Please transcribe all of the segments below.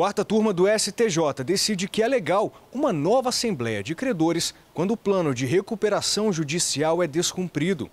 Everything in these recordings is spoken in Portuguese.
Quarta turma do STJ decide que é legal uma nova assembleia de credores quando o plano de recuperação judicial é descumprido.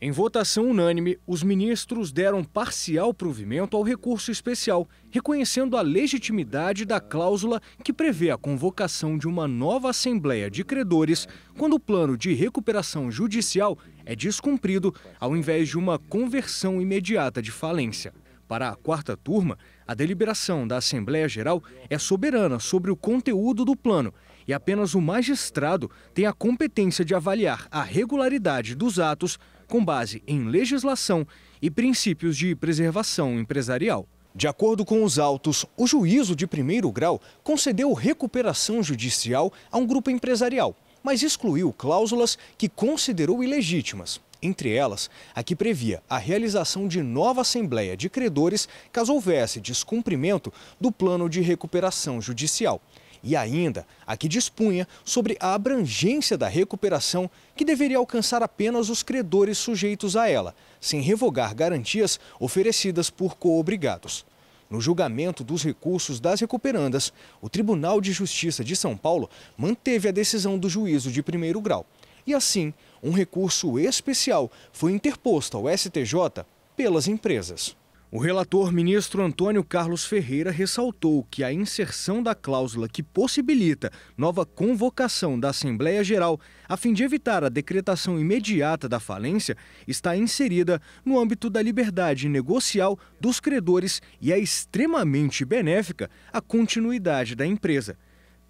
Em votação unânime, os ministros deram parcial provimento ao recurso especial, reconhecendo a legitimidade da cláusula que prevê a convocação de uma nova assembleia de credores quando o plano de recuperação judicial é descumprido, ao invés de uma conversão imediata de falência. Para a quarta turma, a deliberação da Assembleia Geral é soberana sobre o conteúdo do plano e apenas o magistrado tem a competência de avaliar a regularidade dos atos com base em legislação e princípios de preservação empresarial. De acordo com os autos, o juízo de primeiro grau concedeu recuperação judicial a um grupo empresarial, mas excluiu cláusulas que considerou ilegítimas. Entre elas, a que previa a realização de nova assembleia de credores caso houvesse descumprimento do plano de recuperação judicial. E ainda a que dispunha sobre a abrangência da recuperação, que deveria alcançar apenas os credores sujeitos a ela, sem revogar garantias oferecidas por coobrigados. No julgamento dos recursos das recuperandas, o Tribunal de Justiça de São Paulo manteve a decisão do juízo de primeiro grau e assim, um recurso especial foi interposto ao STJ pelas empresas. O relator ministro Antônio Carlos Ferreira ressaltou que a inserção da cláusula que possibilita nova convocação da Assembleia Geral a fim de evitar a decretação imediata da falência está inserida no âmbito da liberdade negocial dos credores e é extremamente benéfica à continuidade da empresa.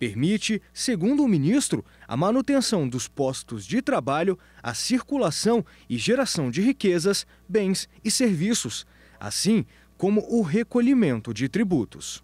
Permite, segundo o ministro, a manutenção dos postos de trabalho, a circulação e geração de riquezas, bens e serviços, assim como o recolhimento de tributos.